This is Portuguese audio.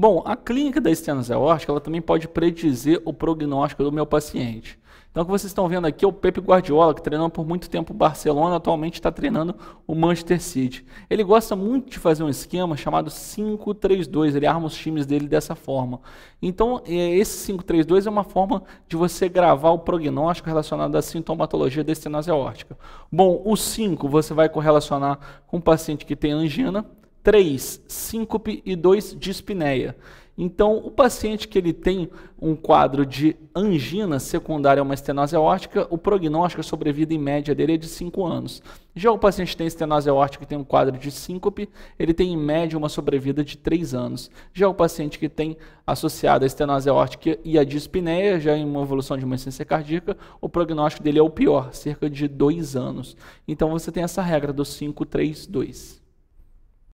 Bom, a clínica da estenose aórtica, ela também pode predizer o prognóstico do meu paciente. Então, o que vocês estão vendo aqui é o Pepe Guardiola, que treinou por muito tempo o Barcelona, atualmente está treinando o Manchester City. Ele gosta muito de fazer um esquema chamado 5-3-2, ele arma os times dele dessa forma. Então, é, esse 5-3-2 é uma forma de você gravar o prognóstico relacionado à sintomatologia da estenose aórtica. Bom, o 5 você vai correlacionar com o paciente que tem angina, 3, síncope e 2, dispneia. Então, o paciente que ele tem um quadro de angina secundária a uma estenose aórtica, o prognóstico, a sobrevida em média dele é de 5 anos. Já o paciente que tem estenose aórtica e tem um quadro de síncope, ele tem em média uma sobrevida de 3 anos. Já o paciente que tem associada a estenose aórtica e a dispneia, já em uma evolução de uma insuficiência cardíaca, o prognóstico dele é o pior, cerca de 2 anos. Então, você tem essa regra do 5, 3, 2.